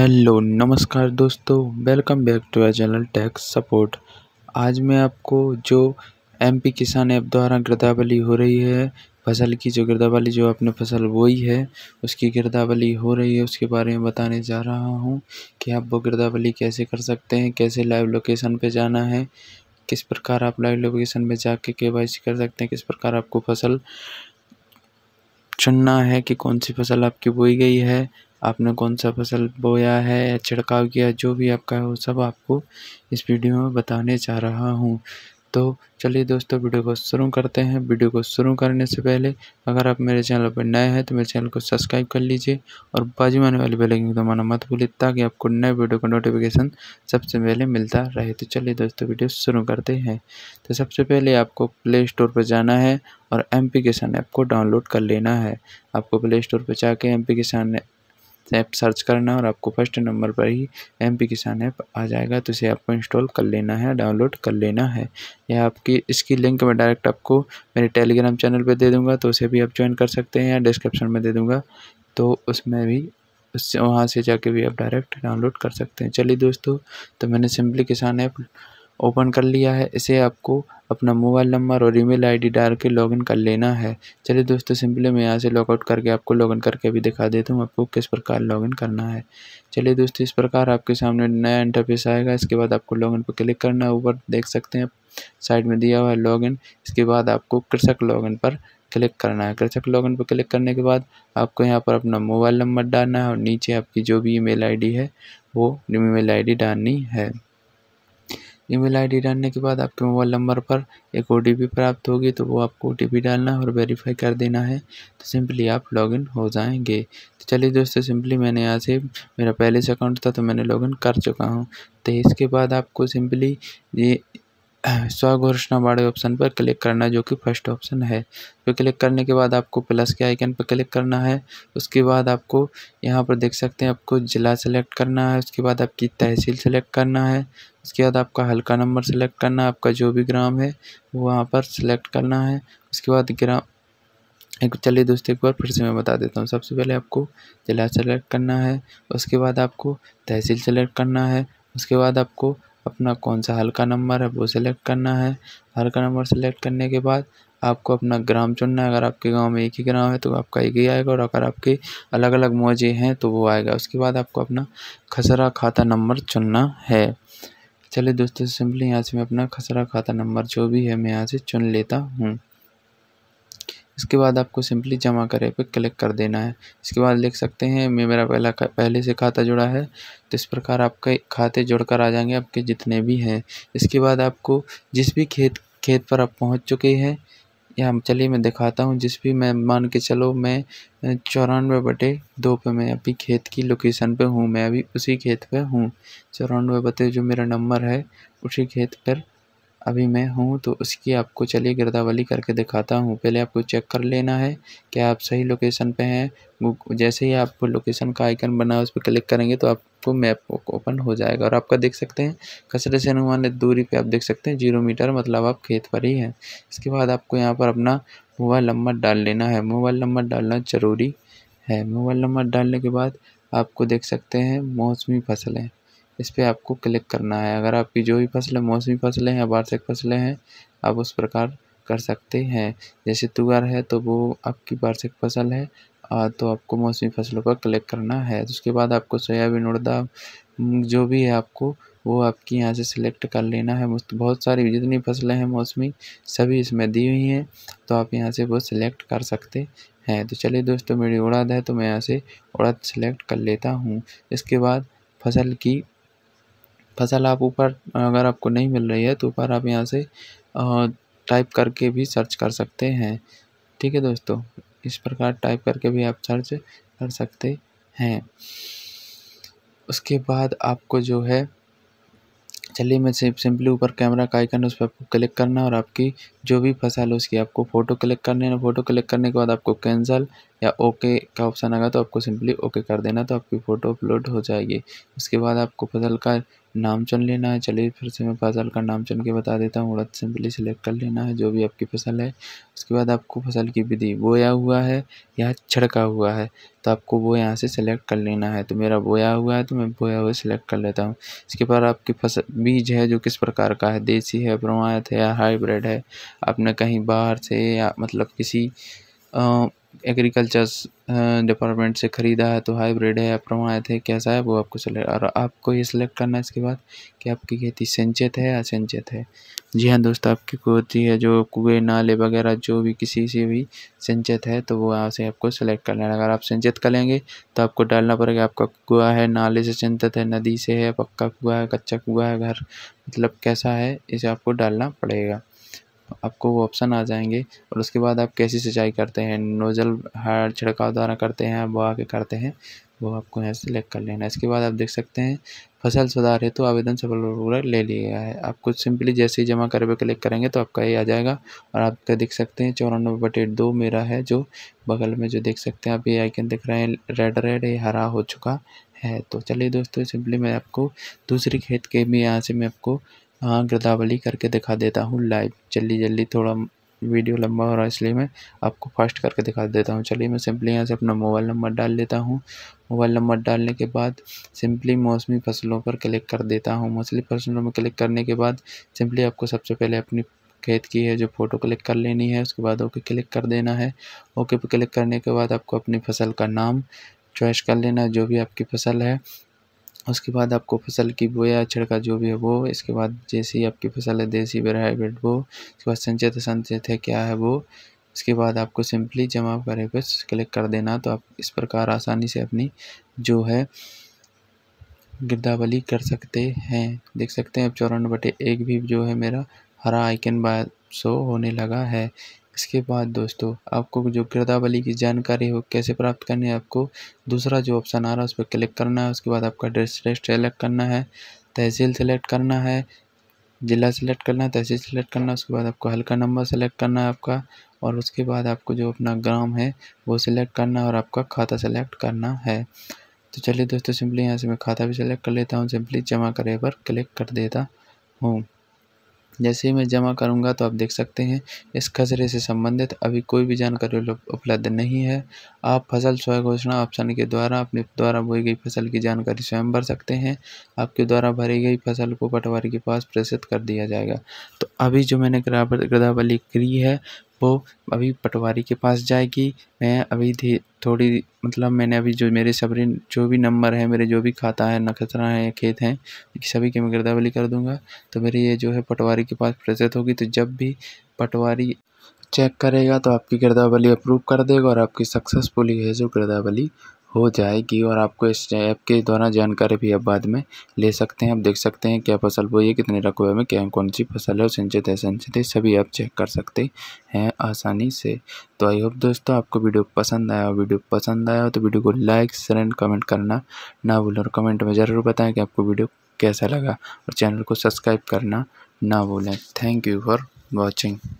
hello नमस्कार दोस्तों welcome back to our channel tax support आज मैं आपको जो एमपी किसान ऐप द्वारा गिरदावली हो रही है फसल की जो गिरदावली जो आपने फसल बोई है उसकी गिरदावली हो रही है उसके बारे में बताने जा रहा हूँ कि आप वो गिरदावली कैसे कर सकते हैं कैसे लाइव लोकेशन पर जाना है किस प्रकार आप लाइव लोकेशन पे जाके के कर सकते हैं किस प्रकार आपको फसल चुनना है कि कौन सी फसल आपकी बोई गई है आपने कौन सा फसल बोया है छिड़काव किया जो भी आपका है वो सब आपको इस वीडियो में बताने जा रहा हूँ तो चलिए दोस्तों वीडियो को शुरू करते हैं वीडियो को शुरू करने से पहले अगर आप मेरे चैनल पर नए हैं तो मेरे चैनल को सब्सक्राइब कर लीजिए और बाजी माने वाली बेल आइकन दबाना मत भूलिए ताकि आपको नए वीडियो का नोटिफिकेशन सबसे पहले मिलता रहे तो चलिए दोस्तों वीडियो शुरू करते हैं तो सबसे पहले आपको प्ले स्टोर पर जाना है और एम किसान ऐप को डाउनलोड कर लेना है आपको प्ले स्टोर पर जाके एम किसान ऐप सर्च करना और आपको फर्स्ट नंबर पर ही एम पी किसान ऐप आ जाएगा तो इसे आपको इंस्टॉल कर लेना है डाउनलोड कर लेना है या आपकी इसकी लिंक मैं डायरेक्ट आपको मेरे टेलीग्राम चैनल पर दे दूँगा तो उसे भी आप ज्वाइन कर सकते हैं या डिस्क्रिप्शन में दे दूँगा तो उसमें भी उससे वहाँ से जाके भी आप डायरेक्ट डाउनलोड कर सकते हैं चलिए दोस्तों तो मैंने सिंपली किसान ऐप ओपन कर लिया है इसे आपको अपना मोबाइल नंबर और ईमेल आईडी डाल के लॉगिन कर लेना है चलिए दोस्तों सिंपली मैं यहाँ से लॉगआउट करके आपको लॉगिन करके भी दिखा देता हूँ आपको किस प्रकार लॉगिन करना है चलिए दोस्तों इस प्रकार आपके सामने नया इंटरफेस आएगा इसके बाद आपको लॉगिन पर क्लिक करना है ऊपर देख सकते हैं साइड में दिया हुआ है लॉगिन इसके बाद आपको कृषक लॉगिन पर क्लिक करना है कृषक लॉगिन पर क्लिक करने के बाद आपको यहाँ पर अपना मोबाइल नंबर डालना है और नीचे आपकी जो भी ई आईडी है वो ई मेल डालनी है ईमेल आईडी डालने के बाद आपके मोबाइल नंबर पर एक ओ प्राप्त होगी तो वो आपको ओ डालना है और वेरीफाई कर देना है तो सिंपली आप लॉगिन हो जाएंगे तो चलिए दोस्तों सिंपली मैंने यहाँ से मेरा पहले से अकाउंट था तो मैंने लॉगिन कर चुका हूँ तो इसके बाद आपको सिंपली ये स्वघोषणा वाले ऑप्शन पर क्लिक करना है जो कि फर्स्ट ऑप्शन है तो क्लिक करने के बाद आपको प्लस के आइकन पर क्लिक करना है उसके बाद आपको यहाँ पर देख सकते हैं आपको ज़िला सेलेक्ट करना है उसके बाद आपकी तहसील सेलेक्ट करना है उसके बाद आपका हल्का नंबर सेलेक्ट करना है आपका जो भी ग्राम है वो वहाँ पर सिलेक्ट करना है उसके बाद ग्राम एक चलिए दोस्तों एक बार फिर से मैं बता देता हूँ सबसे पहले आपको ज़िला सेलेक्ट करना है उसके बाद आपको तहसील सेलेक्ट करना है उसके बाद आपको अपना कौन सा हल्का नंबर है वो सिलेक्ट करना है हल्का नंबर सेलेक्ट करने के बाद आपको अपना ग्राम चुनना है अगर आपके गांव में एक ही ग्राम है तो आपका एक ही आएगा और अगर आपके अलग अलग मौजे हैं तो वो आएगा उसके बाद आपको अपना खसरा खाता नंबर चुनना है चलिए दोस्तों सिंपली यहाँ से मैं अपना खसरा खाता नंबर जो भी है मैं यहाँ से चुन लेता हूँ इसके बाद आपको सिंपली जमा करें पे क्लिक कर देना है इसके बाद देख सकते हैं मैं मेरा पहला पहले से खाता जुड़ा है तो इस प्रकार आपके खाते जुड़कर आ जाएंगे आपके जितने भी हैं इसके बाद आपको जिस भी खेत खेत पर आप पहुँच चुके हैं या चलिए मैं दिखाता हूँ जिस भी मैं मान के चलो मैं चौरानवे बटे दो पे मैं अभी खेत की लोकेशन पे हूँ मैं अभी उसी खेत पे हूँ चौरानवे बटे जो मेरा नंबर है उसी खेत पर अभी मैं हूँ तो उसकी आपको चलिए गिरदावली करके दिखाता हूँ पहले आपको चेक कर लेना है कि आप सही लोकेशन पे हैं जैसे ही आपको लोकेशन का आइकन बना उस पर क्लिक करेंगे तो आपको मैप ओपन हो जाएगा और आपका देख सकते हैं कसरे से अनुमानित दूरी पे आप देख सकते हैं जीरो मीटर मतलब आप खेत पर ही हैं इसके बाद आपको यहाँ पर अपना मोबाइल नंबर डाल लेना है मोबाइल नंबर डालना ज़रूरी है मोबाइल नंबर डालने के बाद आपको देख सकते हैं मौसमी फसलें इस पर आपको क्लिक करना है अगर आपकी जो भी फसलें मौसमी फसलें हैं वार्षिक फसलें हैं आप उस प्रकार कर सकते हैं जैसे तुगर है तो वो आपकी वार्षिक फसल है तो आपको मौसमी फसलों पर क्लिक करना है उसके बाद आपको सोयाबीन उड़दा जो भी है आपको वो आपकी यहाँ से सिलेक्ट कर लेना है बहुत सारी जितनी फसलें हैं मौसमी सभी इसमें दी हुई हैं तो आप यहाँ से वो सिलेक्ट कर सकते हैं तो चलिए दोस्तों मेरी उड़द है तो मैं यहाँ से उड़द सिलेक्ट कर लेता हूँ इसके बाद फसल की फसल आप ऊपर अगर आपको नहीं मिल रही है तो ऊपर आप यहाँ से टाइप करके भी सर्च कर सकते हैं ठीक है दोस्तों इस प्रकार टाइप करके भी आप सर्च कर सकते हैं उसके बाद आपको जो है चलिए मैं सिंपली ऊपर कैमरा का आइकन उस पर आपको क्लिक करना और आपकी जो भी फसल है उसकी आपको फ़ोटो क्लिक करने है फ़ोटो क्लिक करने के बाद आपको कैंसल या ओके का ऑप्शन आएगा तो आपको सिंपली ओके कर देना तो आपकी फ़ोटो अपलोड हो जाएगी उसके बाद आपको फसल का नाम चुन लेना है चलिए फिर से मैं फसल का नाम चुन के बता देता हूँ उड़द सिंपली सिलेक्ट कर लेना है जो भी आपकी फसल है उसके बाद आपको फसल की विधि बोया हुआ है या छड़का हुआ है तो आपको वो यहाँ से सिलेक्ट कर लेना है तो मेरा बोया हुआ है तो मैं बोया हुआ सिलेक्ट कर लेता हूँ इसके बाद आपकी फसल बीज है जो किस प्रकार का है देसी है प्रमाणित है या हाईब्रिड है आपने कहीं बाहर से या मतलब किसी आ, एग्रीकल्चर डिपार्टमेंट uh, से ख़रीदा है तो हाईब्रिड है या प्रमाणित है कैसा है वो आपको सिलेक्ट और आपको ये सिलेक्ट करना है इसके बाद कि आपकी खेती सिंचित है या है जी हाँ दोस्तों आपकी खेती है जो कुएँ नाले वगैरह जो भी किसी से भी सिंचित है तो वो यहाँ से आपको सिलेक्ट करना है अगर आप सिंचित कर लेंगे तो आपको डालना पड़ेगा आपका कुआ है नाले से सिंचित है नदी से है पक्का कुआ है कच्चा कुआ है घर मतलब कैसा है इसे आपको डालना पड़ेगा आपको वो ऑप्शन आ जाएंगे और उसके बाद आप कैसी सिंचाई करते हैं नोजल हर छिड़काव द्वारा करते हैं वो आके करते हैं वो आपको यहाँ सेलेक्ट कर लेना है इसके बाद आप देख सकते हैं फसल सुधार है तो आवेदन पूरा ले लिया गया है आप कुछ सिंपली जैसे ही जमा कर क्लिक करेंगे तो आपका ये आ जाएगा और आपका देख सकते हैं चौरानवे बटे दो मेरा है जो बगल में जो देख सकते हैं आप ये आइकन दिख रहे हैं रेड रेड ये हरा हो चुका है तो चलिए दोस्तों सिंपली मैं आपको दूसरी खेत के भी यहाँ से मैं आपको हाँ गिरदावली करके दिखा देता हूँ लाइव जल्दी जल्दी थोड़ा वीडियो लंबा हो रहा है इसलिए मैं आपको फास्ट करके दिखा देता हूँ चलिए मैं सिंपली यहाँ से अपना मोबाइल नंबर डाल लेता हूँ मोबाइल नंबर डालने के बाद सिंपली मौसमी फसलों पर क्लिक कर देता हूँ मौसमी फसलों में क्लिक करने के बाद सिंपली आपको सबसे पहले अपनी खेत की है जो फ़ोटो क्लिक कर लेनी है उसके बाद ओके क्लिक कर देना है ओके पर क्लिक करने के बाद आपको अपनी फसल का नाम चॉइस कर लेना जो भी आपकी फसल है उसके बाद आपको फसल की बोया छिड़का जो भी है वो इसके बाद जैसी आपकी फसल है देसी बेरा हाइब्रिड वो उसके बाद संचित संचित है क्या है वो इसके बाद आपको सिंपली जमा करे पर क्लिक कर देना तो आप इस प्रकार आसानी से अपनी जो है गिरदावली कर सकते हैं देख सकते हैं अब चौरानवे बटे एक भी जो है मेरा हरा आइकन बाय सो होने लगा है इसके बाद दोस्तों आपको जो गिरदावली की जानकारी हो कैसे प्राप्त करनी है आपको दूसरा जो ऑप्शन आ रहा है उस पर क्लिक करना है उसके बाद आपका डिस्ट्रिक्ट सेलेक्ट करना है तहसील सेलेक्ट करना है ज़िला सेलेक्ट करना है तहसील सेलेक्ट करना है उसके बाद आपको हल्का नंबर सेलेक्ट करना है आपका और उसके बाद आपको जो अपना ग्राम है वो सिलेक्ट करना है और आपका खाता सेलेक्ट करना है तो चलिए दोस्तों सिंपली यहाँ से मैं खाता भी सेलेक्ट कर लेता हूँ सिंपली जमा करे पर क्लिक कर देता हूँ जैसे ही मैं जमा करूँगा तो आप देख सकते हैं इस खसरे से संबंधित अभी कोई भी जानकारी उपलब्ध नहीं है आप फसल स्वयं घोषणा ऑप्शन के द्वारा अपने द्वारा बोई गई फसल की जानकारी स्वयं भर सकते हैं आपके द्वारा भरी गई फसल को पटवारी के पास प्रेषित कर दिया जाएगा तो अभी जो मैंने ग्रदावली करी है वो अभी पटवारी के पास जाएगी मैं अभी थी थोड़ी मतलब मैंने अभी जो मेरे सभी जो भी नंबर है मेरे जो भी खाता है नखतरा हैं खेत हैं सभी की मैं गिरदावली कर दूंगा तो मेरी ये जो है पटवारी के पास प्रेषित होगी तो जब भी पटवारी चेक करेगा तो आपकी गिरदावली अप्रूव कर देगा और आपकी सक्सेसफुली है जो गिरदावली हो जाएगी और आपको इस ऐप के द्वारा जानकारी भी आप बाद में ले सकते हैं आप देख सकते हैं क्या फसल बोई है कितने रकबे में क्या कौन सी फसल है सिंचित है संचित है सभी आप चेक कर सकते हैं आसानी से तो आई होप दोस्तों आपको वीडियो पसंद आया हो वीडियो पसंद आया हो तो वीडियो को लाइक शेयर एंड कमेंट करना ना भूलें और कमेंट में ज़रूर बताएँ कि आपको वीडियो कैसा लगा और चैनल को सब्सक्राइब करना ना भूलें थैंक यू फॉर वॉचिंग